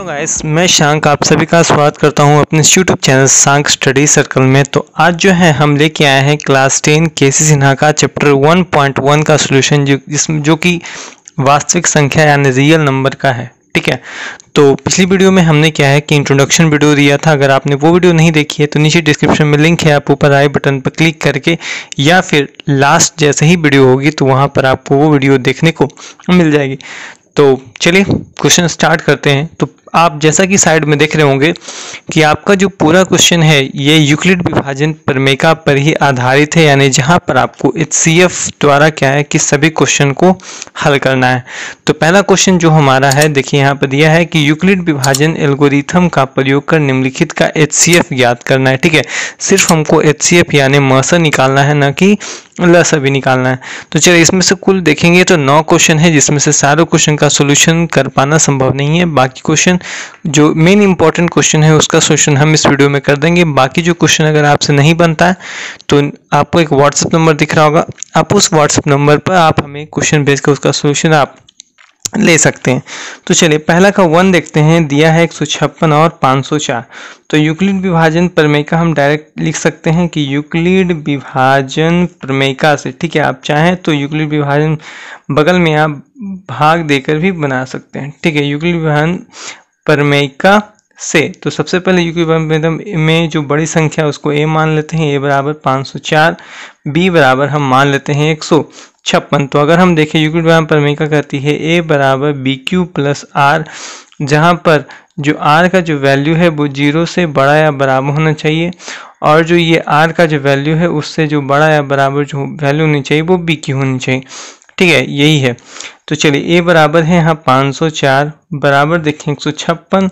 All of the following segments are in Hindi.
हेलो गाइस मैं शांक आप सभी का स्वागत करता हूं अपने यूट्यूब चैनल शांक स्टडी सर्कल में तो आज जो है हम लेके आए हैं क्लास टेन के सी सिन्हा का चैप्टर 1.1 का सोल्यूशन जो जिसमें जो कि वास्तविक संख्या यानी रियल नंबर का है ठीक है तो पिछली वीडियो में हमने क्या है कि इंट्रोडक्शन वीडियो दिया था अगर आपने वो वीडियो नहीं देखी है तो नीचे डिस्क्रिप्शन में लिंक है आप ऊपर आई बटन पर क्लिक करके या फिर लास्ट जैसे ही वीडियो होगी तो वहाँ पर आपको वो वीडियो देखने को मिल जाएगी तो चलिए क्वेश्चन स्टार्ट करते हैं तो आप जैसा कि साइड में देख रहे होंगे कि आपका जो पूरा क्वेश्चन है ये यूक्लिड विभाजन प्रमेका पर ही आधारित है यानी जहां पर आपको एच द्वारा क्या है कि सभी क्वेश्चन को हल करना है तो पहला क्वेश्चन जो हमारा है देखिए यहाँ पर दिया है कि यूक्लिड विभाजन एल्गोरिथम का प्रयोग कर निम्नलिखित का एच ज्ञात करना है ठीक है सिर्फ हमको एच यानी मसर निकालना है ना कि लस अभी निकालना है तो चलिए इसमें से कुल देखेंगे तो नौ क्वेश्चन है जिसमें से सारे क्वेश्चन का सोल्यूशन कर पाना संभव नहीं है बाकी क्वेश्चन जो मेन इंपॉर्टेंट क्वेश्चन है उसका सोल्यूशन हम इस वीडियो में कर देंगे बाकी जो क्वेश्चन अगर आपसे नहीं बनता है तो आपको एक व्हाट्सएप नंबर दिख रहा होगा आप उस व्हाट्सएप नंबर पर आप हमें क्वेश्चन भेज कर उसका सोल्यूशन आप ले सकते हैं तो चलिए पहला का वन देखते हैं दिया है एक और 504 तो यूक्लिड विभाजन प्रमेय का हम डायरेक्ट लिख सकते हैं कि यूक्लिड विभाजन प्रमेयिका से ठीक है आप चाहें तो यूक्लिड विभाजन बगल में आप भाग देकर भी बना सकते हैं ठीक है यूक्लिड विभाजन परमेयिका से तो सबसे पहले यू के में जो बड़ी संख्या उसको ए मान लेते हैं ए बराबर 504 बी बराबर हम मान लेते हैं एक छप्पन तो अगर हम देखें यूक्लिड व्यायाम परमेयिका कहती है ए बराबर बी क्यू प्लस आर जहाँ पर जो आर का जो वैल्यू है वो जीरो से बड़ा या बराबर होना चाहिए और जो ये आर का जो वैल्यू है उससे जो बड़ा या बराबर जो वैल्यू होनी चाहिए वो बी की होनी चाहिए ठीक है यही है तो चलिए ए बराबर है यहाँ 504 बराबर देखें एक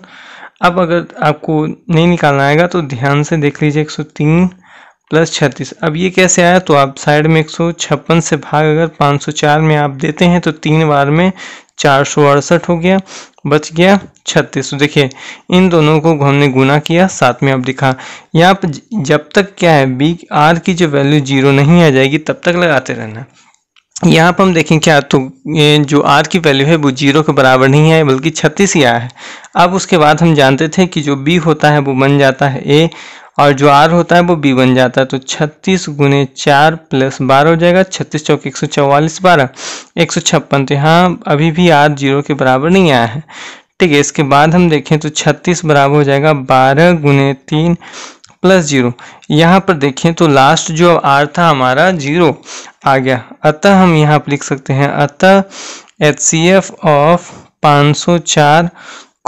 अब अगर आपको नहीं निकालना आएगा तो ध्यान से देख लीजिए 103 प्लस छत्तीस अब ये कैसे आया तो आप साइड में एक से भाग अगर 504 में आप देते हैं तो तीन बार में चार हो गया बच गया छत्तीस तो देखिए इन दोनों को हमने गुना किया साथ में अब दिखा यहाँ पर जब तक क्या है बी आर की जो वैल्यू जीरो नहीं आ जाएगी तब तक लगाते रहना यहाँ पर हम देखें क्या तो जो आर की वैल्यू है वो जीरो के बराबर नहीं है बल्कि छत्तीस ही आया है अब उसके बाद हम जानते थे कि जो बी होता है वो बन जाता है ए और जो आर होता है वो बी बन जाता है तो छत्तीस गुने चार प्लस बारह हो जाएगा छत्तीस चौक एक सौ चौवालीस बारह एक सौ छप्पन तो यहाँ अभी भी आर जीरो के बराबर नहीं आया है ठीक है इसके बाद हम देखें तो छत्तीस बराबर हो जाएगा बारह गुने तीन प्लस जीरो यहाँ पर देखें तो लास्ट जो आर था हमारा जीरो आ गया अतः हम यहाँ पर लिख सकते हैं अतः एच सी एफ ऑफ पाँच सौ चार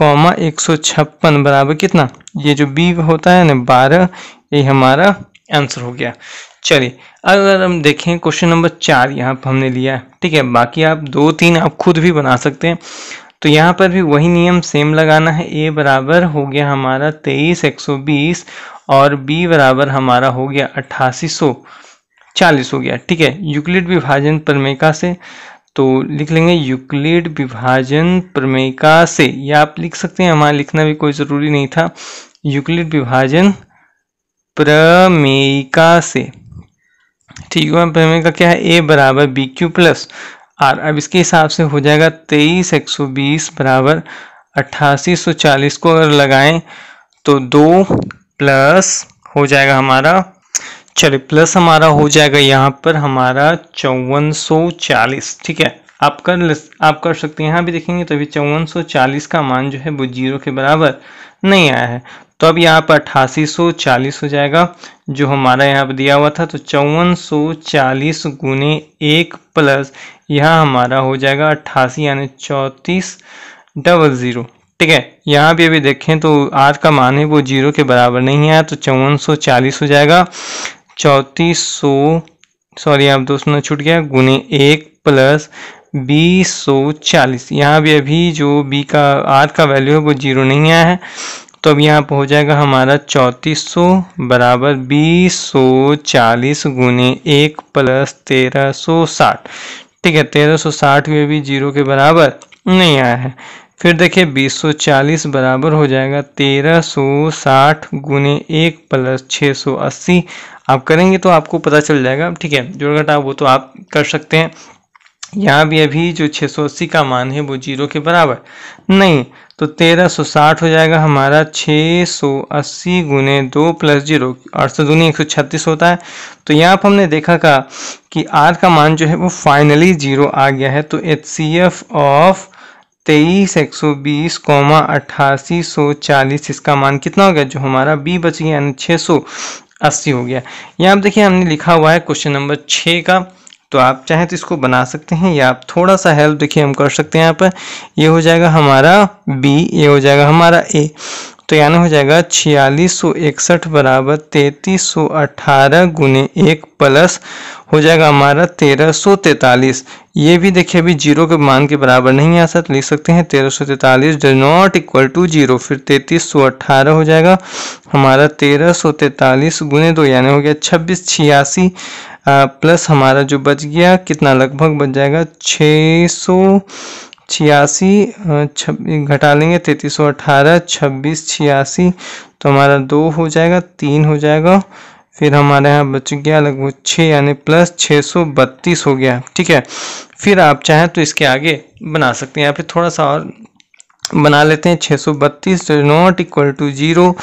कॉमा एक सौ छप्पन बराबर कितना ये जो बी होता है ना बारह ये हमारा आंसर हो गया चलिए अगर हम देखें क्वेश्चन नंबर चार यहाँ पर हमने लिया है ठीक है बाकी आप दो तीन आप खुद भी बना सकते हैं तो यहाँ पर भी वही नियम सेम लगाना है ए बराबर हो गया हमारा तेईस एक सौ बीस और बी बराबर हमारा हो गया अट्ठासी सौ चालीस हो गया ठीक है यूक्लिड विभाजन प्रमेका से तो लिख लेंगे यूक्लिड विभाजन प्रमेका से या आप लिख सकते हैं हमारा लिखना भी कोई ज़रूरी नहीं था यूक्लिड विभाजन प्रमेका से ठीक है प्रमेका क्या है ए बराबर बी क्यू प्लस आर अब इसके हिसाब से हो जाएगा तेईस एक सौ बीस बराबर अट्ठासी सौ चालीस को अगर लगाएं तो दो प्लस हो जाएगा हमारा चलिए प्लस हमारा हो जाएगा यहाँ पर हमारा चौवन सौ चालीस ठीक है आप कर आप कर सकते हैं यहाँ भी देखेंगे तो अभी चौवन सौ चालीस का मान जो है वो जीरो के बराबर नहीं आया है तो अब यहाँ पर अट्ठासी सौ चालीस हो जाएगा जो हमारा यहाँ पर दिया हुआ था तो चौवन सौ चालीस गुने एक प्लस यहाँ हमारा हो जाएगा अट्ठासी यानी चौंतीस डबल ज़ीरो ठीक है यहाँ भी अभी देखें तो आर का मान है वो जीरो के बराबर नहीं आया तो चौवन सौ चालीस हो जाएगा चौंतीस सौ सॉरी आप दोस्तों छूट गया गुने एक प्लस बीस सौ चालीस यहाँ भी अभी जो बी का आर का वैल्यू है वो जीरो नहीं आया है तो अब यहाँ पर हो जाएगा हमारा चौंतीस सौ बराबर बीस सौ चालीस गुने एक प्लस तेरह सौ साठ ठीक है तेरह सौ साठ में भी जीरो के बराबर नहीं आया है फिर देखिए बीस सौ चालीस बराबर हो जाएगा तेरह सौ साठ गुने एक प्लस छः सौ अस्सी आप करेंगे तो आपको पता चल जाएगा ठीक है जोड़ घटा वो तो आप कर सकते हैं यहाँ भी अभी जो 680 का मान है वो जीरो के बराबर नहीं तो तेरह सौ साठ हो जाएगा हमारा छः सौ अस्सी गुने दो प्लस जीरो आठ सौ दूनी एक सौ छत्तीस होता है तो यहाँ पर हमने देखा का कि आर का मान जो है वो फाइनली जीरो आ गया है तो एच सी एफ ऑफ तेईस एक सौ बीस कौमा अट्ठासी सौ चालीस इसका मान कितना हो गया जो हमारा बी बच गया यानी छः सौ अस्सी हो गया यहाँ पर देखिए हमने लिखा हुआ है क्वेश्चन नंबर छः का तो आप चाहें तो इसको बना सकते हैं या आप थोड़ा सा हेल्प देखिए हम कर सकते हैं यहाँ पर ये हो जाएगा हमारा बी ये हो जाएगा हमारा ए तो यानी हो जाएगा छियालीस सौ इकसठ बराबर तैतीस सौ अठारह गुने एक प्लस हो जाएगा हमारा तेरह सौ तैतालीस ये भी देखिए अभी जीरो के मान के बराबर नहीं आ सकता तो लिख सकते हैं तेरह सौ तैतालीस does not equal to zero फिर तैतीस सौ अट्ठारह हो जाएगा हमारा तेरह सौ तैतालीस गुने दो यानी हो गया छब्बीस छियासी प्लस हमारा जो बच गया कितना लगभग बच जाएगा छः सौ छियासी छब्बीस घटा लेंगे तैंतीस सौ अठारह छब्बीस छियासी तो हमारा दो हो जाएगा तीन हो जाएगा फिर हमारे यहाँ बच गया लगभग छः यानी प्लस छः सौ बत्तीस हो गया ठीक है फिर आप चाहें तो इसके आगे बना सकते हैं या फिर थोड़ा सा और बना लेते हैं छः सौ बत्तीस नॉट इक्वल टू जीरो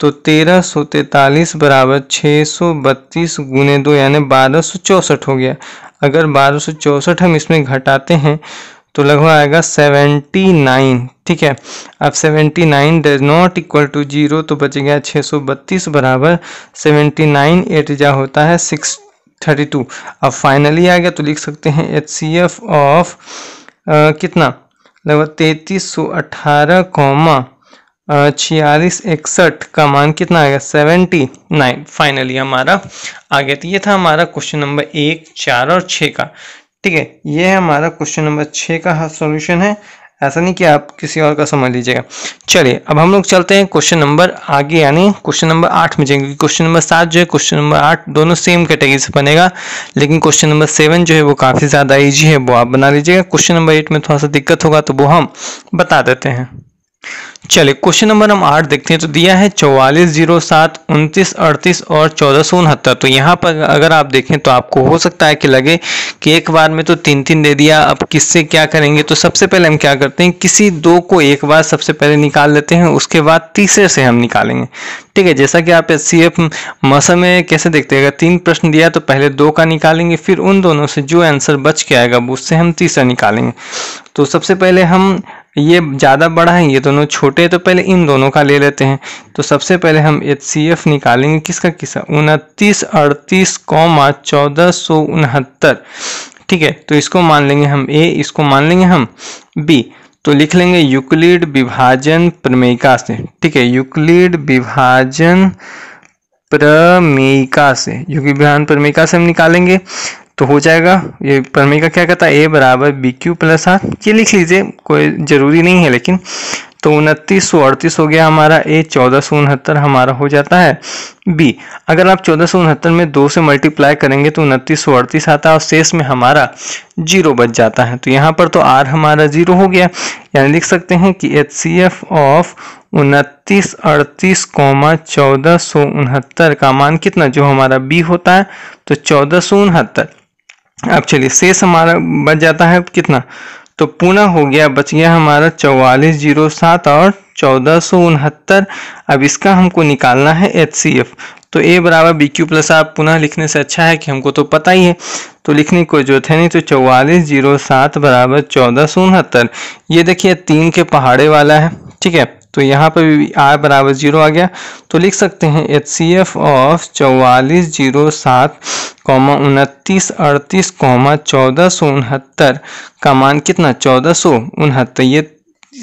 तो तेरह सौ तैतालीस बराबर छः सौ बत्तीस गुने दो यानी बारह सौ चौंसठ हो गया अगर बारह सौ चौंसठ हम इसमें घटाते हैं तो लगभग आएगा 79 ठीक है अब 79 nine does not equal to zero तो बच गया 632 बराबर 79 नाइन एट जा होता है 632 अब फाइनली आ गया तो लिख सकते हैं एच सी एफ ऑफ कितना लगभग तैतीस सौ अठारह कॉमा छियालीस इकसठ का मान कितना आ गया सेवेंटी नाइन फाइनली हमारा आ गया तो ये था हमारा क्वेश्चन नंबर एक चार और छः का ठीक है ये है हमारा क्वेश्चन नंबर छः का सॉल्यूशन है ऐसा नहीं कि आप किसी और का समझ लीजिएगा चलिए अब हम लोग चलते हैं क्वेश्चन नंबर आगे यानी क्वेश्चन नंबर आठ में जाएंगे क्वेश्चन नंबर सात जो है क्वेश्चन नंबर आठ दोनों सेम कैटेगरी से बनेगा लेकिन क्वेश्चन नंबर सेवन जो है वो काफ़ी ज़्यादा ईजी है वो आप बना लीजिएगा क्वेश्चन नंबर एट में थोड़ा सा दिक्कत होगा तो वो हम बता देते हैं चलिए क्वेश्चन नंबर हम आठ देखते हैं तो दिया है चौवालीस जीरो सात उनतीस अड़तीस और चौदह सौ उनहत्तर तो यहाँ पर अगर आप देखें तो आपको हो सकता है कि लगे कि एक बार में तो तीन तीन दे दिया अब किससे क्या करेंगे तो सबसे पहले हम क्या करते हैं किसी दो को एक बार सबसे पहले निकाल लेते हैं उसके बाद तीसरे से हम निकालेंगे ठीक है जैसा कि आप सी एफ मौसम में कैसे देखते हैं अगर तीन प्रश्न दिया तो पहले दो का निकालेंगे फिर उन दोनों से जो आंसर बच के आएगा उससे हम तीसरा निकालेंगे तो सबसे पहले हम ये ज़्यादा बड़ा है ये दोनों छोटे हैं तो पहले इन दोनों का ले लेते हैं तो सबसे पहले हम एच सी एफ निकालेंगे किसका किसका उनतीस अड़तीस कौमा चौदह सौ उनहत्तर ठीक है तो इसको मान लेंगे हम ए इसको मान लेंगे हम बी तो लिख लेंगे यूक्लिड विभाजन प्रमेयिका से ठीक है यूक्लिड विभाजन प्रमेयिका से यूक्लिड विभाजन प्रमेयिका से हम निकालेंगे तो हो जाएगा ये प्रमेय का क्या कहता है ए बराबर बी क्यू प्लस आर ये लिख लीजिए कोई ज़रूरी नहीं है लेकिन तो उनतीस सौ अड़तीस हो गया हमारा ए चौदह सौ उनहत्तर हमारा हो जाता है बी अगर आप चौदह सौ उनहत्तर में दो से मल्टीप्लाई करेंगे तो उनतीस सौ अड़तीस आता है और शेष में हमारा जीरो बच जाता है तो यहाँ पर तो आर हमारा जीरो हो गया यानी लिख सकते हैं कि एच सी एफ ऑफ उनतीस अड़तीस कौमा चौदह सौ उनहत्तर का मान कितना जो हमारा बी होता है तो चौदह सौ उनहत्तर अब चलिए शेष हमारा बच जाता है कितना तो पुनः हो गया बच गया हमारा चौवालीस जीरो सात और चौदह सौ उनहत्तर अब इसका हमको निकालना है एच सी एफ तो ए बराबर बी क्यू प्लस आप पुनः लिखने से अच्छा है कि हमको तो पता ही है तो लिखने की कोई जरूरत है नहीं तो चौवालीस जीरो सात बराबर चौदह सौ उनहत्तर ये देखिए तीन के पहाड़े वाला है ठीक है तो यहाँ पर भी आर बराबर जीरो आ गया तो लिख सकते हैं एच सी एफ ऑफ चौवालीस जीरो सात कौमा उनतीस अड़तीस कौमा चौदह सौ उनहत्तर का मान कितना चौदह सौ उनहत्तर ये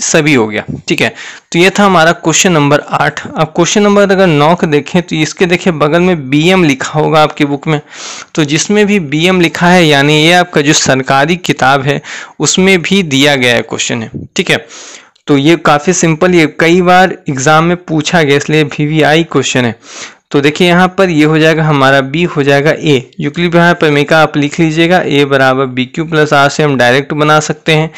सभी हो गया ठीक है तो ये था हमारा क्वेश्चन नंबर आठ अब क्वेश्चन नंबर अगर नौ का देखें तो इसके देखे बगल में बीएम लिखा होगा आपकी बुक में तो जिसमें भी बीएम लिखा है यानी ये आपका जो सरकारी किताब है उसमें भी दिया गया है क्वेश्चन है ठीक है तो ये काफ़ी सिंपल ये कई बार एग्जाम में पूछा गया इसलिए वी वी आई क्वेश्चन है तो देखिए यहाँ पर ये हो जाएगा हमारा बी हो जाएगा ए यहाँ पर मेका आप लिख लीजिएगा ए बराबर बी क्यू प्लस आर से हम डायरेक्ट बना सकते हैं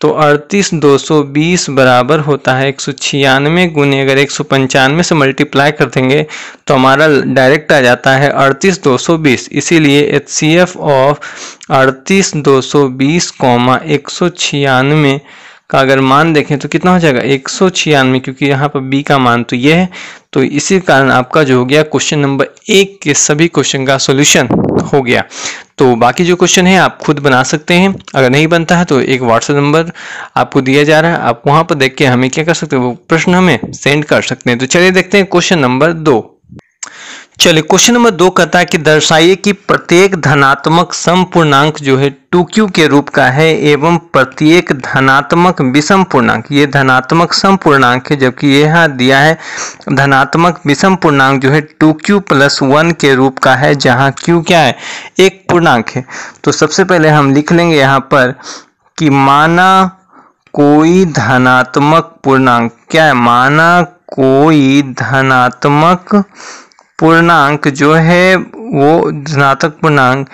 तो अड़तीस दो सौ बीस बराबर होता है एक सौ छियानवे गुने अगर एक सौ पंचानवे से मल्टीप्लाई कर देंगे तो हमारा डायरेक्ट आ जाता है अड़तीस दो सौ बीस इसीलिए एच सी एफ ऑफ अड़तीस दो सौ बीस कॉमा एक सौ छियानवे का अगर मान देखें तो कितना हो जाएगा एक सौ छियानवे क्योंकि यहाँ पर बी का मान तो ये है तो इसी कारण आपका जो हो गया क्वेश्चन नंबर एक के सभी क्वेश्चन का सोल्यूशन हो गया तो बाकी जो क्वेश्चन है आप खुद बना सकते हैं अगर नहीं बनता है तो एक व्हाट्सएप नंबर आपको दिया जा रहा है आप वहाँ पर देख के हमें क्या कर सकते हैं वो प्रश्न हमें सेंड कर सकते हैं तो चलिए देखते हैं क्वेश्चन नंबर दो चलिए क्वेश्चन नंबर दो कहता है कि दर्शाइए कि प्रत्येक धनात्मक सम पूर्णांक जो है टू क्यू के रूप का है एवं प्रत्येक धनात्मक विषम पूर्णांक ये धनात्मक सम पूर्णांक है जबकि यह दिया है धनात्मक विषम पूर्णांक जो है टू क्यू प्लस वन के रूप का है जहाँ क्यू क्या है एक पूर्णांक है तो सबसे पहले हम लिख लेंगे यहाँ पर कि माना कोई धनात्मक पूर्णांक क्या है माना कोई धनात्मक पूर्णांक जो है वो धनात्मक पूर्णांक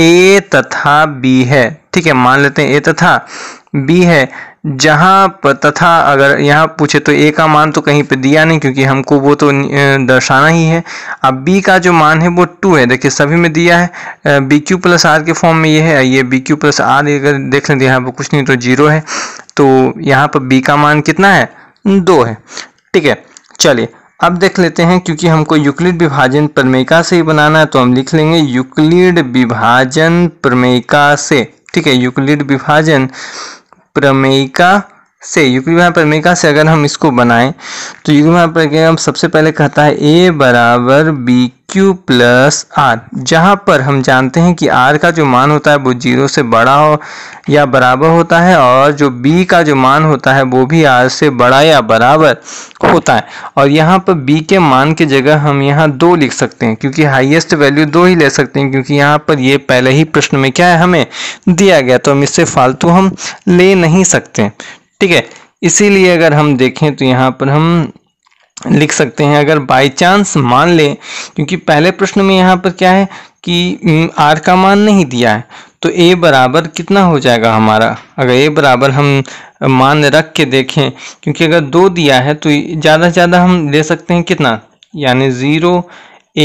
ए तथा बी है ठीक है मान लेते हैं ए तथा बी है जहाँ पर तथा अगर यहाँ पूछे तो ए का मान तो कहीं पे दिया नहीं क्योंकि हमको वो तो दर्शाना ही है अब बी का जो मान है वो टू है देखिए सभी में दिया है बी क्यू प्लस आर के फॉर्म में ये है ये बी क्यू प्लस आर अगर देख लें यहाँ पर कुछ नहीं तो जीरो है तो यहाँ पर बी का मान कितना है दो है ठीक है चलिए अब देख लेते हैं क्योंकि हमको यूक्लिड विभाजन प्रमेयिका से ही बनाना है तो हम लिख लेंगे यूक्लिड विभाजन प्रमेयिका से ठीक है यूक्लिड विभाजन प्रमेयिका से युक्ति विभाग प्रमेका से अगर हम इसको बनाएं तो युक्ति विभाग प्रमेका सबसे पहले कहता है ए बराबर बी क्यू प्लस आर जहाँ पर हम जानते हैं कि आर का जो मान होता है वो जीरो से बड़ा हो या बराबर होता है और जो बी का जो मान होता है वो भी आर से बड़ा या बराबर होता है और यहाँ पर बी के मान की जगह हम यहाँ दो लिख सकते हैं क्योंकि हाईएस्ट वैल्यू दो ही ले सकते हैं क्योंकि यहाँ पर ये पहले ही प्रश्न में क्या है हमें दिया गया तो हम इससे फालतू हम ले नहीं सकते ठीक है इसीलिए अगर हम देखें तो यहाँ पर हम लिख सकते हैं अगर बाई चांस मान लें क्योंकि पहले प्रश्न में यहाँ पर क्या है कि आर हम्म, का मान नहीं दिया है तो ए बराबर कितना हो जाएगा हमारा अगर ए बराबर हम मान रख के देखें क्योंकि अगर दो दिया है तो ज़्यादा से ज़्यादा हम ले सकते हैं कितना यानी ज़ीरो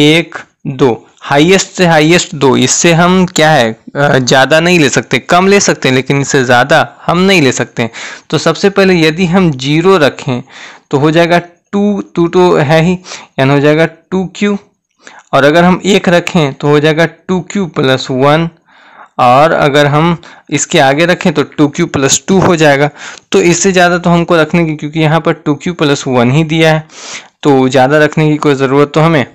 एक दो हाईएस्ट से हाईएस्ट दो इससे हम क्या है ज़्यादा नहीं ले सकते कम ले सकते हैं लेकिन इससे ज़्यादा हम नहीं ले सकते तो सबसे पहले यदि हम जीरो रखें तो हो जाएगा टू टू टू तो है ही यानी हो जाएगा टू क्यू और अगर हम एक रखें तो हो जाएगा टू क्यू प्लस वन और अगर हम इसके आगे रखें तो टू क्यू प्लस टू हो जाएगा तो इससे ज़्यादा तो हमको रखने की क्योंकि यहाँ पर टू क्यू प्लस वन ही दिया है तो ज़्यादा रखने की कोई ज़रूरत तो हमें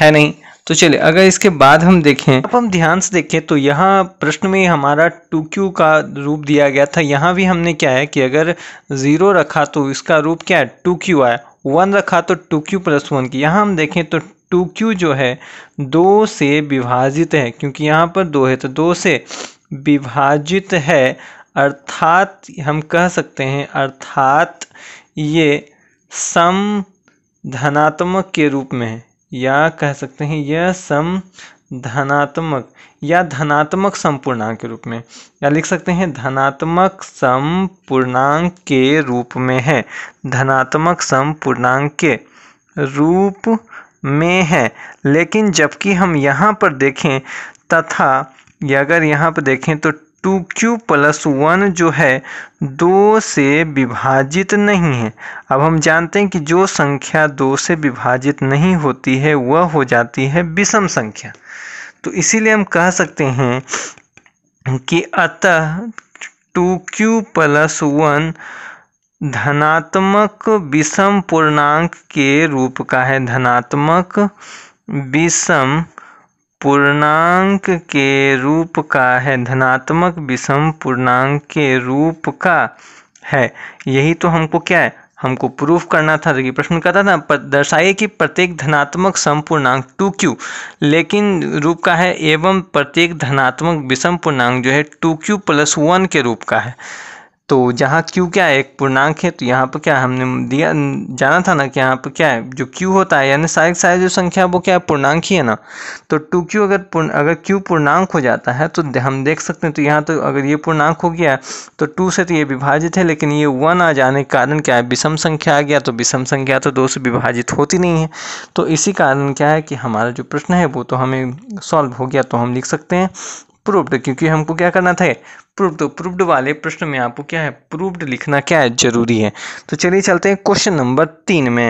है नहीं तो चलिए अगर इसके बाद हम देखें अब हम ध्यान से देखें तो यहाँ प्रश्न में हमारा टू क्यू का रूप दिया गया था यहाँ भी हमने क्या है कि अगर ज़ीरो रखा तो इसका रूप क्या है टू क्यू आया वन रखा तो टू क्यू प्लस वन की यहाँ हम देखें तो टू क्यू जो है दो से विभाजित है क्योंकि यहाँ पर दो है तो दो से विभाजित है अर्थात हम कह सकते हैं अर्थात ये सम धनात्मक के रूप में है या कह सकते हैं यह सम धनात्मक या धनात्मक संपूर्णांक के रूप में या लिख सकते हैं धनात्मक संपूर्णांक के रूप में है धनात्मक संपूर्णांक के रूप में है लेकिन जबकि हम यहाँ पर देखें तथा या अगर यहाँ पर देखें तो टू क्यू प्लस वन जो है दो से विभाजित नहीं है अब हम जानते हैं कि जो संख्या दो से विभाजित नहीं होती है वह हो जाती है विषम संख्या तो इसीलिए हम कह सकते हैं कि अतः टू क्यू प्लस वन धनात्मक विषम पूर्णांक के रूप का है धनात्मक विषम पूर्णांक के रूप का है धनात्मक विषम पूर्णांक के रूप का है यही तो हमको क्या है हमको प्रूफ करना था देखिए प्रश्न कहता था ना दर्शाइए कि प्रत्येक धनात्मक सम पूर्णांक टू क्यू लेकिन रूप का है एवं प्रत्येक धनात्मक विषम पूर्णांक जो है टू क्यू प्लस वन के रूप का है तो जहाँ Q क्या है एक पूर्णांक है तो यहाँ पर क्या हमने दिया जाना था ना कि यहाँ पर क्या है जो Q होता है यानी सहायक सहायक जो संख्या है वो क्या है पूर्णांक ही है ना तो टू क्यू अगर अगर Q पूर्णांक हो जाता है तो हम देख सकते हैं तो यहाँ तो अगर ये पूर्णांक हो गया तो टू से तो ये विभाजित है लेकिन ये वन आ जाने के कारण क्या है विषम संख्या आ गया तो विषम संख्या तो दो से विभाजित होती नहीं है तो इसी कारण क्या है कि हमारा जो प्रश्न है वो तो हमें सॉल्व हो गया तो हम लिख सकते हैं प्रूफ्ड क्योंकि हमको क्या करना था प्रूफ तो वाले प्रश्न में आपको क्या है प्रूव्ड लिखना क्या है जरूरी है तो चलिए चलते हैं क्वेश्चन नंबर तीन में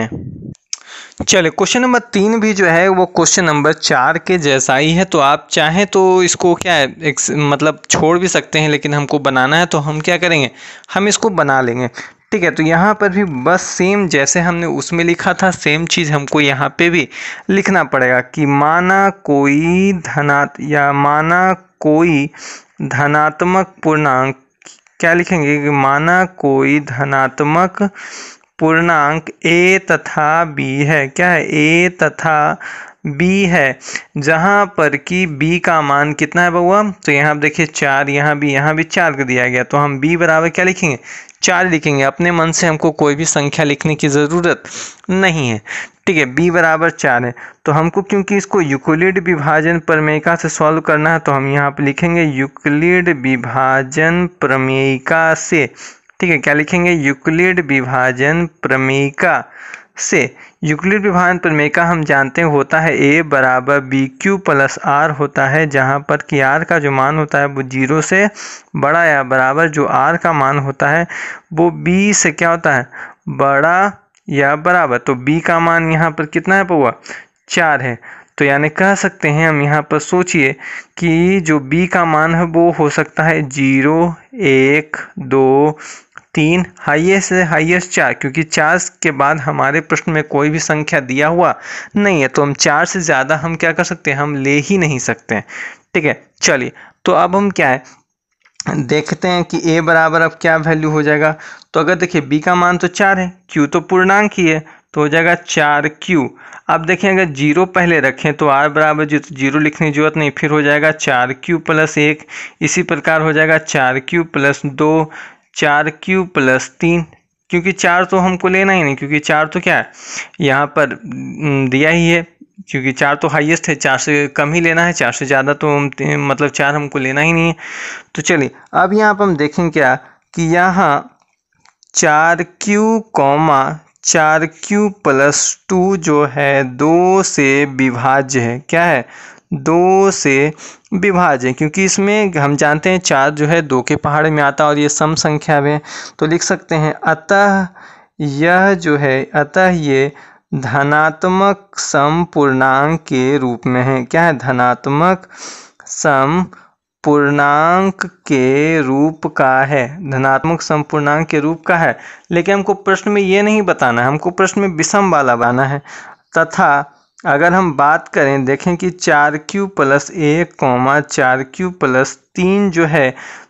चलिए क्वेश्चन नंबर तीन भी जो है वो क्वेश्चन नंबर चार के जैसा ही है तो आप चाहें तो इसको क्या है एक मतलब छोड़ भी सकते हैं लेकिन हमको बनाना है तो हम क्या करेंगे हम इसको बना लेंगे ठीक है तो यहाँ पर भी बस सेम जैसे हमने उसमें लिखा था सेम चीज़ हमको यहाँ पे भी लिखना पड़ेगा कि माना कोई धना या माना कोई धनात्मक पूर्णांक क्या लिखेंगे कि माना कोई धनात्मक पूर्णांक ए तथा बी है क्या है ए तथा बी है जहाँ पर कि बी का मान कितना है बउआ तो यहाँ आप देखिए चार यहाँ भी यहाँ भी चार दिया गया तो हम बी बराबर क्या लिखेंगे चार लिखेंगे अपने मन से हमको कोई भी संख्या लिखने की ज़रूरत नहीं है ठीक है बी बराबर चार है तो हमको क्योंकि इसको यूक्लिड विभाजन प्रमेयिका से सॉल्व करना है तो हम यहाँ पर लिखेंगे यूक्लिड विभाजन प्रमेयिका से ठीक है क्या लिखेंगे यूक्लिड विभाजन प्रमेयिका से यूक्लिड विभाजन प्रमेय का हम जानते हैं होता है ए बराबर बी क्यू प्लस आर होता है जहाँ पर कि आर का जो मान होता है वो जीरो से बड़ा या बराबर जो आर का मान होता है वो बी से क्या होता है बड़ा या बराबर तो बी का मान यहाँ पर कितना है पौआ चार है तो यानी कह सकते हैं हम यहाँ पर सोचिए कि जो बी का मान है वो हो सकता है जीरो एक दो तीन हाईएस्ट से हाईएस्ट चार क्योंकि चार के बाद हमारे प्रश्न में कोई भी संख्या दिया हुआ नहीं है तो हम चार से ज़्यादा हम क्या कर सकते हैं हम ले ही नहीं सकते हैं ठीक है चलिए तो अब हम क्या है देखते हैं कि ए बराबर अब क्या वैल्यू हो जाएगा तो अगर देखिए बी का मान तो चार है क्यू तो पूर्णांक ही है तो हो जाएगा चार क्यू अब देखें अगर जीरो पहले रखें तो आर बराबर जी तो जीरो लिखने की जरूरत नहीं फिर हो जाएगा चार क्यू प्लस एक इसी प्रकार हो जाएगा चार क्यू प्लस दो चार क्यू प्लस तीन क्योंकि चार तो हमको लेना ही नहीं क्योंकि चार तो क्या है यहाँ पर दिया ही है क्योंकि चार तो हाईएस्ट है चार से कम ही लेना है चार से ज़्यादा तो मतलब चार हमको लेना ही नहीं है तो चलिए अब यहाँ पर हम देखें क्या कि यहाँ चार क्यू कॉमा चार क्यू प्लस टू जो है दो से विभाज्य है क्या है दो से विभाजें क्योंकि इसमें हम जानते हैं चार जो है दो के पहाड़ में आता है और ये सम संख्या में तो लिख सकते हैं अतः यह जो है अतः ये धनात्मक सम पूर्णांक के रूप में है क्या है धनात्मक सम पूर्णांक के रूप का है धनात्मक पूर्णांक के रूप का है लेकिन हमको प्रश्न में ये नहीं बताना है हमको प्रश्न में विषम वाला बनाना है तथा अगर हम बात करें देखें कि चार क्यू प्लस एक कौमा चार क्यू प्लस तीन जो है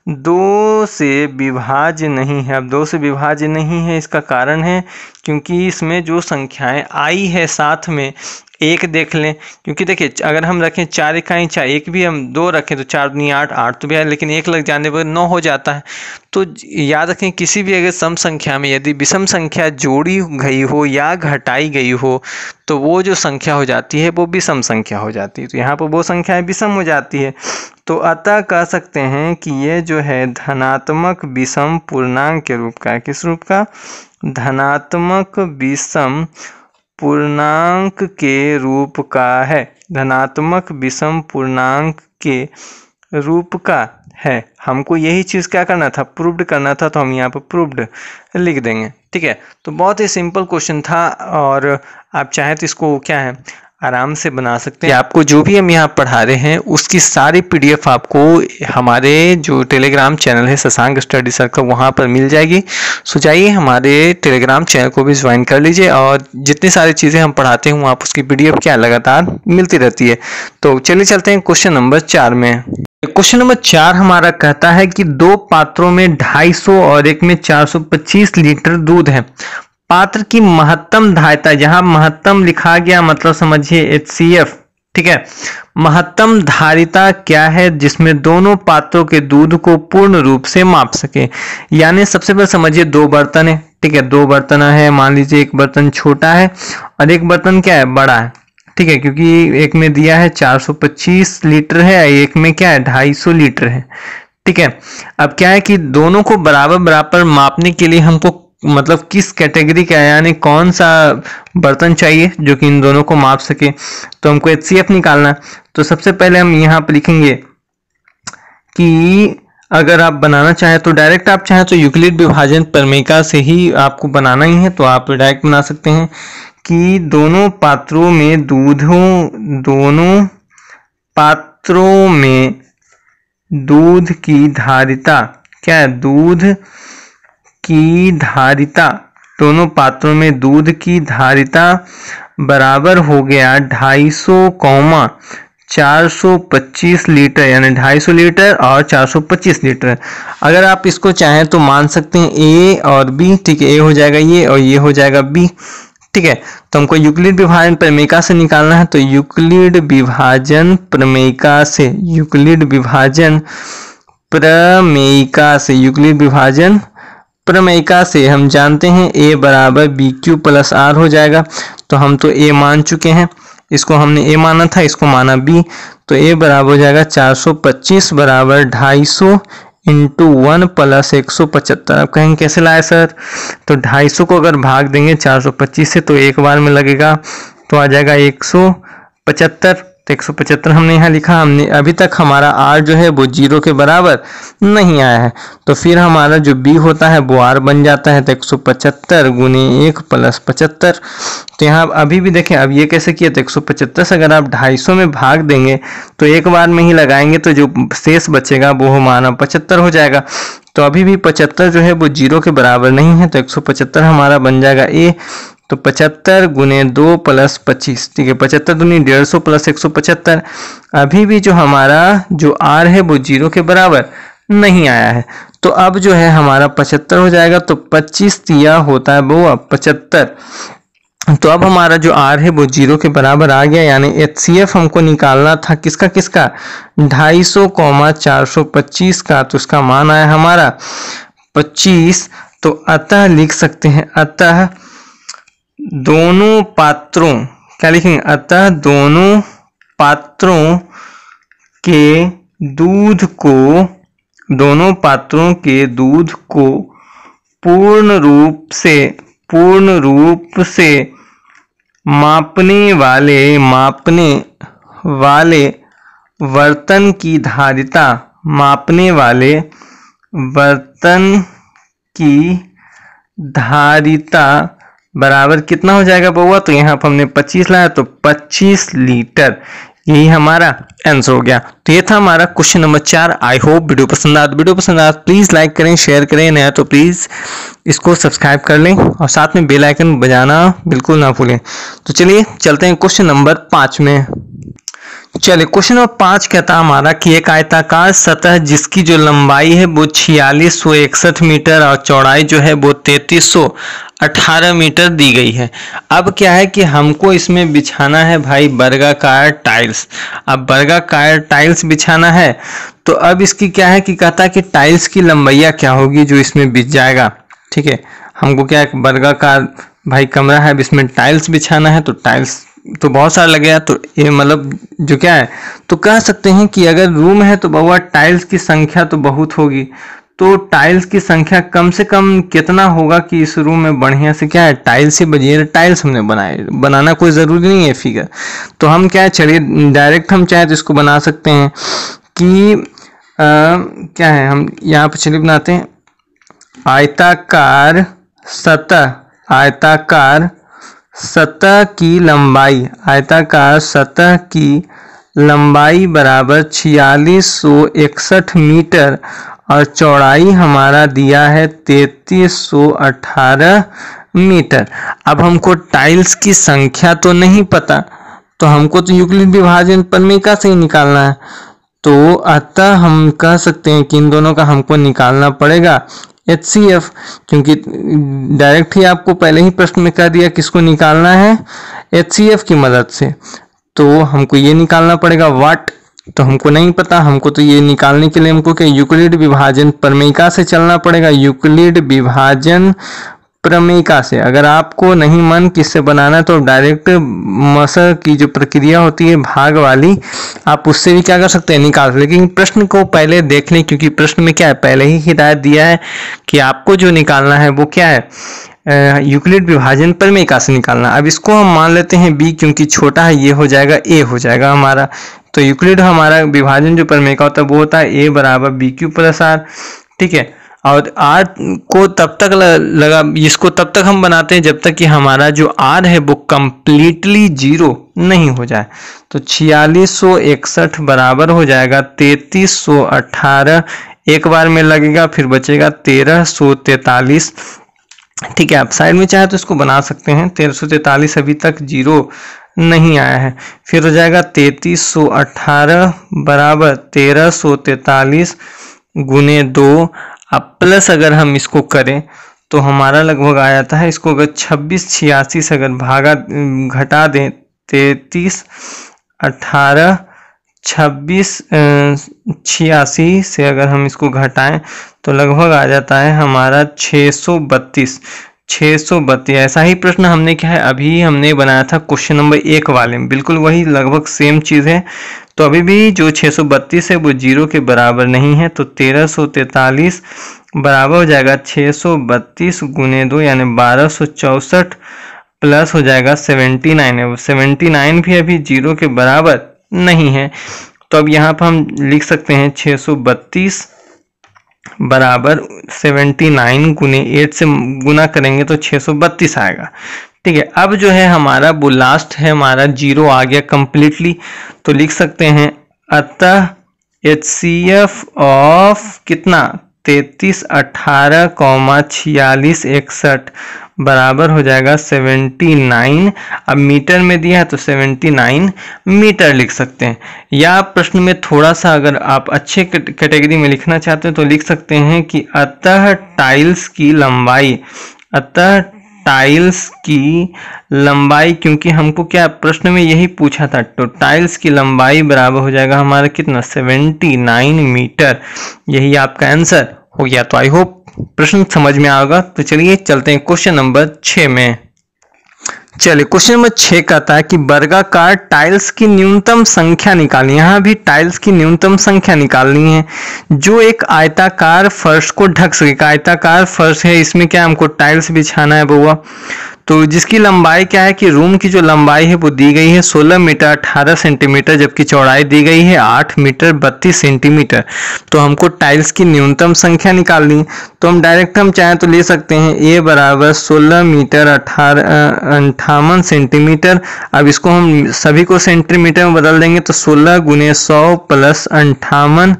दो से विभाज्य नहीं है अब दो से विभाज्य नहीं है इसका कारण है क्योंकि इसमें जो संख्याएं आई है साथ में एक देख लें क्योंकि देखिए अगर हम रखें चार इकाई चाहे एक भी हम दो रखें तो चार दुनिया आठ आठ तो भी आए लेकिन एक लग जाने पर नौ हो जाता है तो याद रखें किसी भी अगर सम संख्या में यदि विषम संख्या जोड़ी गई हो या घटाई गई हो तो वो जो संख्या हो जाती है वो विषम संख्या हो जाती है तो यहाँ पर वो संख्याएँ विषम हो जाती है तो अतः कह सकते हैं कि ये जो है धनात्मक विषम पूर्णांक के रूप का किस रूप का धनात्मक विषम पूर्णांक के रूप का है धनात्मक विषम पूर्णांक के रूप का है हमको यही चीज़ क्या करना था प्रूव्ड करना था तो हम यहाँ पर प्रूव्ड लिख देंगे ठीक है तो बहुत ही सिंपल क्वेश्चन था और आप चाहें तो इसको क्या है आराम से बना सकते हैं आपको जो भी हम यहाँ पढ़ा रहे हैं उसकी सारी पीडीएफ आपको हमारे जो टेलीग्राम चैनल है ससांग स्टडी सर्कल वहाँ पर मिल जाएगी सो जाइए हमारे टेलीग्राम चैनल को भी ज्वाइन कर लीजिए और जितनी सारी चीज़ें हम पढ़ाते हैं वहाँ उसकी पी क्या लगातार मिलती रहती है तो चलिए चलते हैं क्वेश्चन नंबर चार में क्वेश्चन नंबर चार हमारा कहता है कि दो पात्रों में 250 और एक में 425 लीटर दूध है पात्र की महत्तम धायता जहां महत्तम लिखा गया मतलब समझिए एच सी एफ ठीक है महत्तम धारिता क्या है जिसमें दोनों पात्रों के दूध को पूर्ण रूप से माप सके यानी सबसे पहले समझिए दो बर्तन है ठीक है दो बर्तन है मान लीजिए एक बर्तन छोटा है और एक बर्तन क्या है बड़ा है ठीक है क्योंकि एक में दिया है 425 लीटर है एक में क्या है ढाई लीटर है ठीक है अब क्या है कि दोनों को बराबर बराबर मापने के लिए हमको मतलब किस कैटेगरी का है यानी कौन सा बर्तन चाहिए जो कि इन दोनों को माप सके तो हमको एच निकालना तो सबसे पहले हम यहाँ पर लिखेंगे कि अगर आप बनाना चाहें तो डायरेक्ट आप चाहें तो यूक्लिड विभाजन परमेका से ही आपको बनाना ही है तो आप डायरेक्ट बना सकते हैं कि दोनों पात्रों में दूधों दोनों पात्रों में दूध की धारिता क्या है दूध की धारिता दोनों पात्रों में दूध की धारिता बराबर हो गया ढाई सौ कौमा पच्चीस लीटर यानी 250 लीटर और 425 लीटर अगर आप इसको चाहें तो मान सकते हैं ए और बी ठीक है ए हो जाएगा ये और ये हो जाएगा बी ठीक है तो हमको यूक्लिड विभाजन प्रमेका से निकालना है तो यूक्लिड विभाजन प्रमेका से यूक्लिड विभाजन प्रमेका से यूक्लिड विभाजन प्रमेयिका से हम जानते हैं ए बराबर बी क्यू प्लस आर हो जाएगा तो हम तो ए मान चुके हैं इसको हमने ए माना था इसको माना बी तो ए बराबर हो जाएगा 425 बराबर ढाई सौ इंटू वन प्लस एक सौ पचहत्तर आप कहेंगे कैसे लाए सर तो ढाई सौ को अगर भाग देंगे चार सौ पच्चीस से तो एक बार में लगेगा तो आ जाएगा एक सौ पचहत्तर तो एक हमने यहाँ लिखा हमने अभी तक हमारा आर जो है वो जीरो के बराबर नहीं आया है तो फिर हमारा जो बी होता है वो आर बन जाता है तो एक सौ पचहत्तर गुने एक प्लस पचहत्तर तो यहाँ अभी भी देखें अब ये कैसे किया तो एक सौ पचहत्तर से अगर आप ढाई सौ में भाग देंगे तो एक बार में ही लगाएंगे तो जो शेष बचेगा वो हमारा पचहत्तर हो जाएगा तो अभी भी पचहत्तर जो है वो जीरो के बराबर नहीं है तो एक सौ पचहत्तर हमारा बन जाएगा ए तो पचहत्तर गुने दो प्लस पच्चीस ठीक है पचहत्तर दूनी डेढ़ सौ प्लस एक सौ पचहत्तर अभी भी जो हमारा जो आर है वो जीरो के बराबर नहीं आया है तो अब जो है हमारा पचहत्तर हो जाएगा तो पच्चीस दिया होता है वो अब पचहत्तर तो अब हमारा जो आर है वो जीरो के बराबर आ गया यानी एच सी एफ हमको निकालना था किसका किसका ढाई सौ कौमा चार सौ पच्चीस का तो उसका मान आया हमारा पच्चीस तो अतः लिख सकते हैं अतः दोनों पात्रों क्या लिखेंगे अतः दोनों पात्रों के दूध को दोनों पात्रों के दूध को पूर्ण रूप से पूर्ण रूप से मापने वाले मापने वाले वर्तन की धारिता मापने वाले वर्तन की धारिता बराबर कितना हो जाएगा बउआ तो यहाँ पर हमने 25 लाया तो 25 लीटर यही हमारा आंसर हो गया तो ये था हमारा क्वेश्चन नंबर चार आई होप वीडियो पसंद आया तो वीडियो पसंद आया प्लीज़ तो लाइक करें शेयर करें नया तो प्लीज़ इसको सब्सक्राइब कर लें और साथ में बेल आइकन बजाना बिल्कुल ना भूलें तो चलिए चलते हैं क्वेश्चन नंबर पांच में चलिए क्वेश्चन नंबर पांच कहता हमारा कि एक आयताकार सतह जिसकी जो लंबाई है वो छियालीस सौ इकसठ मीटर और चौड़ाई जो है वो तैतीस सौ 18 मीटर दी गई है अब क्या है कि हमको इसमें बिछाना है भाई बर्गाकार टाइल्स अब बर्गाकार टाइल्स बिछाना है तो अब इसकी क्या है कि कहता है कि टाइल्स की लंबाइया क्या होगी जो इसमें बिछ जाएगा ठीक है हमको क्या है बर्गाकार भाई कमरा है अब इसमें टाइल्स बिछाना है तो टाइल्स तो बहुत सारा गया तो ये मतलब जो क्या है तो कह सकते हैं कि अगर रूम है तो बउआ टाइल्स की संख्या तो बहुत होगी तो टाइल्स की संख्या कम से कम कितना होगा कि इस रूम में बढ़िया से क्या है टाइल्स ही बजिए टाइल्स हमने बनाए बनाना कोई ज़रूरी नहीं है फिगर तो हम क्या है चलिए डायरेक्ट हम चाहे तो इसको बना सकते हैं कि आ, क्या है हम यहाँ पर चलिए बनाते हैं आयताकार सतह आयताकार सतह की लंबाई आयताकार सतह की लंबाई बराबर छियालीस सौ इकसठ मीटर और चौड़ाई हमारा दिया है तैतीस सौ अठारह मीटर अब हमको टाइल्स की संख्या तो नहीं पता तो हमको तो यूक्लिड विभाजन प्रमेका से ही निकालना है तो अतः हम कह सकते हैं कि इन दोनों का हमको निकालना पड़ेगा एच सी एफ क्योंकि डायरेक्ट ही आपको पहले ही प्रश्न में कह दिया किसको निकालना है एच सी एफ की मदद से तो हमको ये निकालना पड़ेगा वाट तो हमको नहीं पता हमको तो ये निकालने के लिए हमको क्या यूक्लिड विभाजन प्रमेका से चलना पड़ेगा यूक्लिड विभाजन प्रमेका से अगर आपको नहीं मन किससे बनाना तो डायरेक्ट मस की जो प्रक्रिया होती है भाग वाली आप उससे भी क्या कर सकते हैं निकाल सकते लेकिन प्रश्न को पहले देख लें क्योंकि प्रश्न में क्या है पहले ही हिदायत दिया है कि आपको जो निकालना है वो क्या है यूक्लिड विभाजन पर में इकासी निकालना अब इसको हम मान लेते हैं बी क्योंकि छोटा है ये हो जाएगा ए हो जाएगा हमारा तो यूक्लिड हमारा विभाजन जो परमे का होता है वो होता है ए बराबर बी क्यू प्लस आर ठीक है और आर को तब तक लगा इसको तब तक हम बनाते हैं जब तक कि हमारा जो आर है वो कंप्लीटली जीरो नहीं हो जाए तो छियालीस सौ इकसठ बराबर हो जाएगा तैतीस सौ अट्ठारह एक बार में लगेगा फिर बचेगा तेरह सौ तैतालीस ठीक है आप साइड में चाहे तो इसको बना सकते हैं तेरह अभी तक जीरो नहीं आया है फिर हो जाएगा तैतीस सौ अठारह बराबर तेरह सौ तैतालीस गुने दो अब प्लस अगर हम इसको करें तो हमारा लगभग आ जाता है इसको अगर छब्बीस छियासी से अगर भागा घटा दें तैतीस अठारह छब्बीस छियासी से अगर हम इसको घटाएं तो लगभग आ जाता है हमारा छः सौ बत्तीस छः सौ बत्तीस ऐसा ही प्रश्न हमने क्या है अभी हमने बनाया था क्वेश्चन नंबर एक वाले में बिल्कुल वही लगभग सेम चीज़ है तो अभी भी जो छः सौ बत्तीस है वो जीरो के बराबर नहीं है तो तेरह सौ तैतालीस बराबर हो जाएगा छः सौ बत्तीस गुने दो यानी बारह सौ प्लस हो जाएगा सेवेंटी नाइन है सेवेंटी नाइन भी अभी जीरो के बराबर नहीं है तो अब यहाँ पर हम लिख सकते हैं 632 बराबर 79 गुने एट से गुना करेंगे तो 632 आएगा ठीक है अब जो है हमारा वो लास्ट है हमारा जीरो आ गया कम्प्लीटली तो लिख सकते हैं अतः एच सी एफ ऑफ कितना तैतीस अठारह कौमा छियालीस इकसठ बराबर हो जाएगा 79 अब मीटर में दिया है तो 79 मीटर लिख सकते हैं या प्रश्न में थोड़ा सा अगर आप अच्छे कैटेगरी में लिखना चाहते हैं तो लिख सकते हैं कि अतः टाइल्स की लंबाई अतः टाइल्स की लंबाई क्योंकि हमको क्या प्रश्न में यही पूछा था तो टाइल्स की लंबाई बराबर हो जाएगा हमारा कितना 79 मीटर यही आपका आंसर हो गया तो आई होप प्रश्न समझ में आएगा तो चलिए चलते हैं क्वेश्चन नंबर छ में चलिए क्वेश्चन नंबर छ कहता है कि वर्गाकार टाइल्स की न्यूनतम संख्या निकालनी यहां भी टाइल्स की न्यूनतम संख्या निकालनी है जो एक आयताकार फर्श को ढक सके आयताकार फर्श है इसमें क्या हमको टाइल्स बिछाना है बुआ तो जिसकी लंबाई क्या है कि रूम की जो लंबाई है वो दी गई है 16 मीटर 18 सेंटीमीटर जबकि चौड़ाई दी गई है 8 मीटर 32 सेंटीमीटर तो हमको टाइल्स की न्यूनतम संख्या निकालनी तो हम डायरेक्ट हम चाहें तो ले सकते हैं ए बराबर 16 मीटर अठारह अंठावन सेंटीमीटर अब इसको हम सभी को सेंटीमीटर में बदल देंगे तो सोलह गुने सौ प्लस अंठावन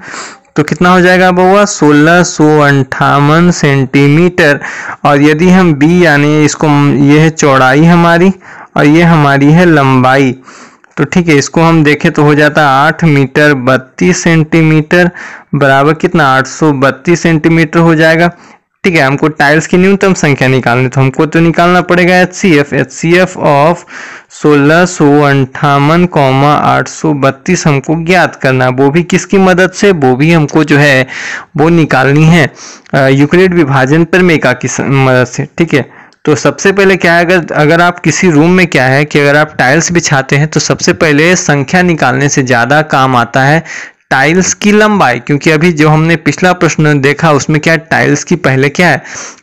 तो कितना हो जाएगा बउआ सोलह सो अंठावन सेंटीमीटर और यदि हम बी यानी इसको ये है चौड़ाई हमारी और ये हमारी है लंबाई तो ठीक है इसको हम देखें तो हो जाता है आठ मीटर बत्तीस सेंटीमीटर बराबर कितना आठ सौ बत्तीस सेंटीमीटर हो जाएगा ठीक है हमको टाइल्स की न्यूनतम संख्या निकालनी तो हमको तो निकालना पड़ेगा H C F H C F of सोलह सो अंठावन कौमा आठ सौ बत्तीस हमको ज्ञात करना वो भी किसकी मदद से वो भी हमको जो है वो निकालनी है यूक्लिड विभाजन पर मेका की मदद से ठीक है तो सबसे पहले क्या है अगर अगर आप किसी रूम में क्या है कि अगर आप टाइल्स बिछाते हैं तो सबसे पहले संख्या निकालने से ज़्यादा काम आता है टाइल्स की लंबाई क्योंकि अभी जो हमने पिछला प्रश्न देखा उसमें क्या टाइल्स की पहले क्या है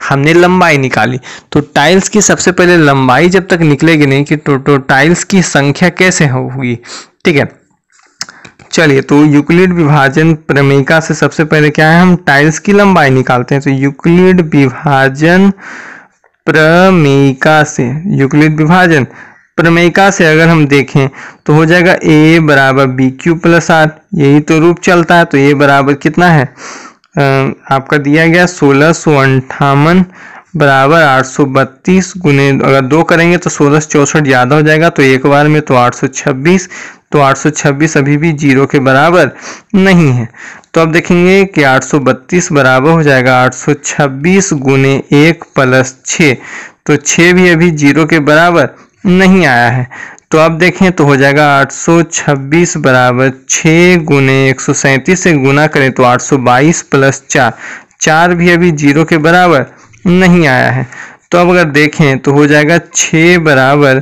हमने लंबाई निकाली तो टाइल्स की सबसे पहले लंबाई जब तक निकलेगी नहीं कि तो, तो टाइल्स की संख्या कैसे होगी ठीक है चलिए तो यूक्लिड विभाजन प्रमेका से सबसे पहले क्या है हम टाइल्स की लंबाई निकालते हैं तो यूक्लिड विभाजन प्रमेका से यूक्लिड विभाजन प्रमेयिका से अगर हम देखें तो हो जाएगा ए बराबर बी क्यू प्लस आर यही तो रूप चलता है तो ए बराबर कितना है आ, आपका दिया गया सोलह सौ अंठावन बराबर आठ सौ बत्तीस गुने अगर दो करेंगे तो सोलह सौ चौसठ ज़्यादा हो जाएगा तो एक बार में तो आठ सौ छब्बीस तो आठ सौ छब्बीस अभी भी जीरो के बराबर नहीं है तो अब देखेंगे कि आठ सौ बत्तीस बराबर हो जाएगा आठ सौ छब्बीस गुने एक प्लस छः तो छः भी अभी जीरो के बराबर नहीं आया है तो आप देखें तो हो जाएगा 826 बराबर छः गुने एक से गुना करें तो 822 प्लस चार चार भी अभी जीरो के बराबर नहीं आया है तो अब अगर देखें तो हो जाएगा छः बराबर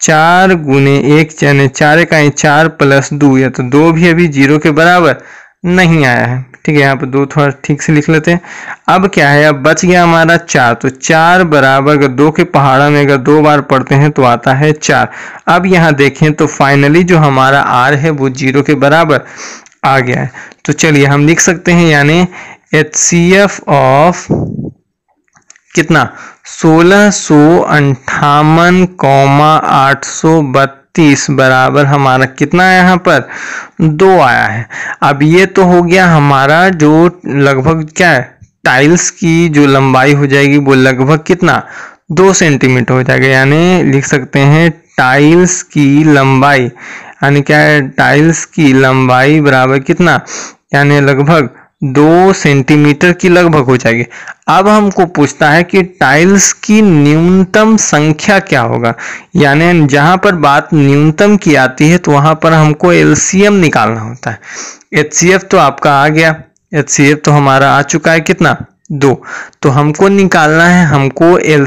चार गुने एक यानी चार इकाई चार प्लस दो या तो दो भी अभी जीरो के बराबर नहीं आया है ठीक है यहाँ पर दो थोड़ा ठीक से लिख लेते हैं अब क्या है अब बच गया हमारा चार तो चार बराबर अगर दो के पहाड़ा में अगर दो बार पढ़ते हैं तो आता है चार अब यहाँ देखें तो फाइनली जो हमारा आर है वो जीरो के बराबर आ गया है तो चलिए हम लिख सकते हैं यानी एच सी एफ ऑफ कितना सोलह सो अंठावन कौमा आठ सौ बत्तीस तीस बराबर हमारा कितना है यहाँ पर दो आया है अब ये तो हो गया हमारा जो लगभग क्या है टाइल्स की जो लंबाई हो जाएगी वो लगभग कितना दो सेंटीमीटर हो जाएगा यानी लिख सकते हैं टाइल्स की लंबाई यानी क्या है टाइल्स की लंबाई बराबर कितना यानी लगभग दो सेंटीमीटर की लगभग हो जाएगी अब हमको पूछता है कि टाइल्स की न्यूनतम संख्या क्या होगा यानी जहां पर बात न्यूनतम की आती है तो वहां पर हमको एलसीएम निकालना होता है एच तो आपका आ गया एच तो हमारा आ चुका है कितना दो तो हमको निकालना है हमको एल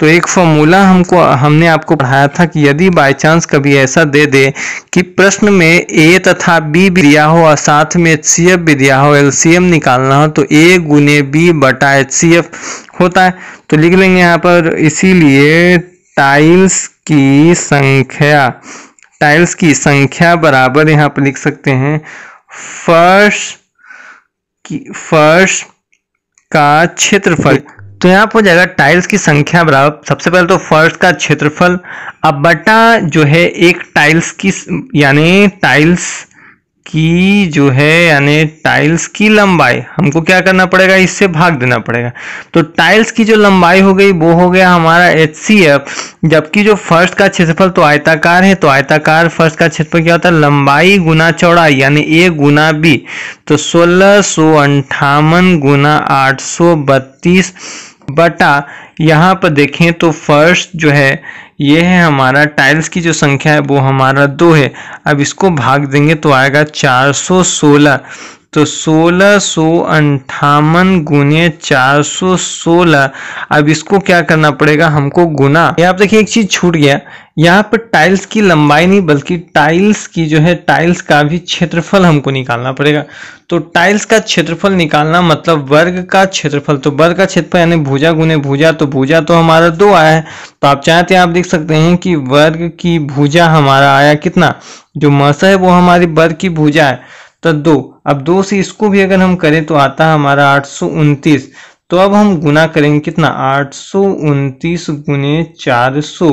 तो एक फॉर्मूला हमको हमने आपको पढ़ाया था कि यदि बाय चांस कभी ऐसा दे दे कि प्रश्न में ए तथा बी भी दिया हो और साथ में एच सी एफ भी दिया हो एल निकालना हो तो ए गुने बी बटा एच सी एफ होता है तो लिख लेंगे यहाँ पर इसीलिए टाइल्स की संख्या टाइल्स की संख्या बराबर यहाँ पर लिख सकते हैं फर्श की फर्श का क्षेत्रफल तो यहाँ पर हो जाएगा टाइल्स की संख्या बराबर सबसे पहले तो फर्श का क्षेत्रफल अब बटा जो है एक टाइल्स की यानी टाइल्स की जो है यानी टाइल्स की लंबाई हमको क्या करना पड़ेगा इससे भाग देना पड़ेगा तो टाइल्स की जो लंबाई हो गई वो हो गया हमारा एच सी एफ जबकि जो फर्स्ट का क्षेत्रफल तो आयताकार है तो आयताकार फर्स्ट का क्षेत्रफल क्या होता है लंबाई गुना चौड़ाई यानी ए गुना बी तो सोलह सो अंठावन गुना आठ सौ बत्तीस बटा uh, यहाँ पर देखें तो फर्स्ट जो है ये है हमारा टाइल्स की जो संख्या है वो हमारा दो है अब इसको भाग देंगे तो आएगा 416 तो सोलह सो अंठावन गुने चार सो सोलह अब इसको क्या करना पड़ेगा हमको गुना आप देखिए एक चीज छूट गया यहाँ पर टाइल्स की लंबाई नहीं बल्कि टाइल्स की जो है टाइल्स का भी क्षेत्रफल हमको निकालना पड़ेगा तो टाइल्स का क्षेत्रफल निकालना मतलब वर्ग का क्षेत्रफल तो वर्ग का क्षेत्रफल यानी भुजा गुने भुजा तो भुजा तो हमारा दो आया है तो आप चाहते हैं आप तो देख सकते हैं कि वर्ग की भुजा हमारा आया कितना जो मसा है वो हमारी वर्ग की भुजा है तो दो अब दो से इसको भी अगर हम करें तो आता है हमारा आठ तो अब हम गुना करेंगे कितना आठ सौ उनतीस गुने चार सौ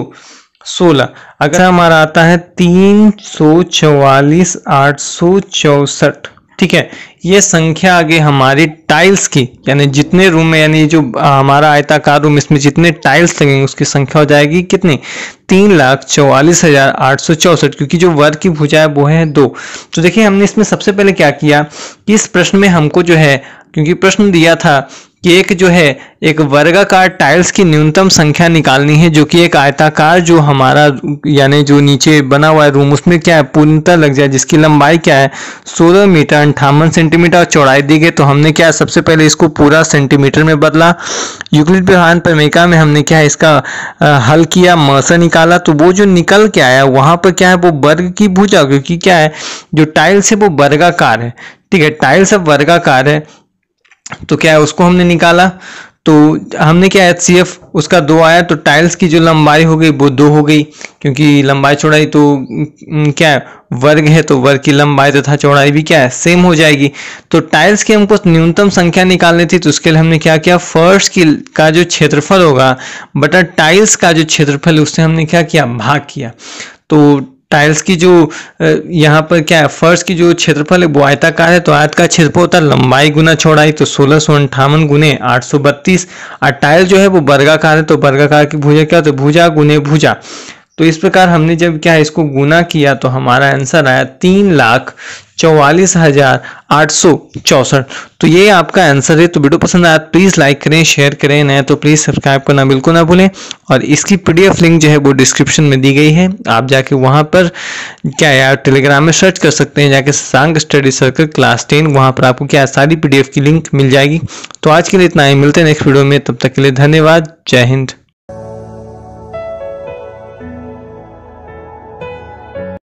सोलह अगर हमारा आता है तीन सौ चौवालीस आठ सौ चौसठ ठीक है ये संख्या आगे हमारी टाइल्स की यानी जितने रूम में यानी जो हमारा आयताकार रूम इसमें जितने टाइल्स लगेंगे उसकी संख्या हो जाएगी कितनी तीन लाख चौवालीस हजार आठ सौ चौसठ क्योंकि जो वर्ग की भुजा है वो है दो तो देखिए हमने इसमें सबसे पहले क्या किया कि इस प्रश्न में हमको जो है क्योंकि प्रश्न दिया था एक जो है एक वर्गाकार टाइल्स की न्यूनतम संख्या निकालनी है जो कि एक आयताकार जो हमारा यानी जो नीचे बना हुआ है रूम उसमें क्या है पूर्णतः लग जाए जिसकी लंबाई क्या है 16 मीटर अंठावन सेंटीमीटर और चौड़ाई दी गई तो हमने क्या सबसे पहले इसको पूरा सेंटीमीटर में बदला यूक्लिड व्यवहार प्रमेका में हमने क्या है इसका हल किया मसा निकाला तो वो जो निकल के आया वहाँ पर क्या है वो वर्ग की भूजा क्योंकि क्या है जो टाइल्स है वो वर्गाकार है ठीक है टाइल्स अब वर्गाकार है तो क्या है उसको हमने निकाला तो हमने क्या एच सी एफ उसका दो आया तो टाइल्स की जो लंबाई हो गई वो दो हो गई क्योंकि लंबाई चौड़ाई तो क्या है वर्ग है तो वर्ग की लंबाई तथा तो चौड़ाई भी क्या है सेम हो जाएगी तो टाइल्स की हमको न्यूनतम संख्या निकालनी थी तो उसके लिए हमने क्या किया फर्श की का जो क्षेत्रफल होगा बटर टाइल्स का जो क्षेत्रफल उससे हमने क्या किया भाग किया तो टाइल्स की जो यहाँ पर क्या है फर्श की जो क्षेत्रफल है वो आयताकार है तो आयत का क्षेत्रफल होता है लंबाई गुना चौड़ाई तो सोलह सौ अंठावन गुने आठ सौ बत्तीस और टाइल जो है वो वर्गाकार है तो वर्गाकार की भुजा क्या होती है भुजा गुने भुजा तो इस प्रकार हमने जब क्या इसको गुना किया तो हमारा आंसर आया तीन लाख चौवालीस हजार आठ सौ चौसठ तो ये आपका आंसर है तो वीडियो पसंद आया प्लीज़ लाइक करें शेयर करें नया तो प्लीज़ सब्सक्राइब करना बिल्कुल ना भूलें और इसकी पीडीएफ लिंक जो है वो डिस्क्रिप्शन में दी गई है आप जाके वहाँ पर क्या है टेलीग्राम में सर्च कर सकते हैं जाके सांग स्टडी सर्कल क्लास टेन वहाँ पर आपको क्या सारी पी की लिंक मिल जाएगी तो आज के लिए इतना ही मिलते हैं नेक्स्ट वीडियो में तब तक के लिए धन्यवाद जय हिंद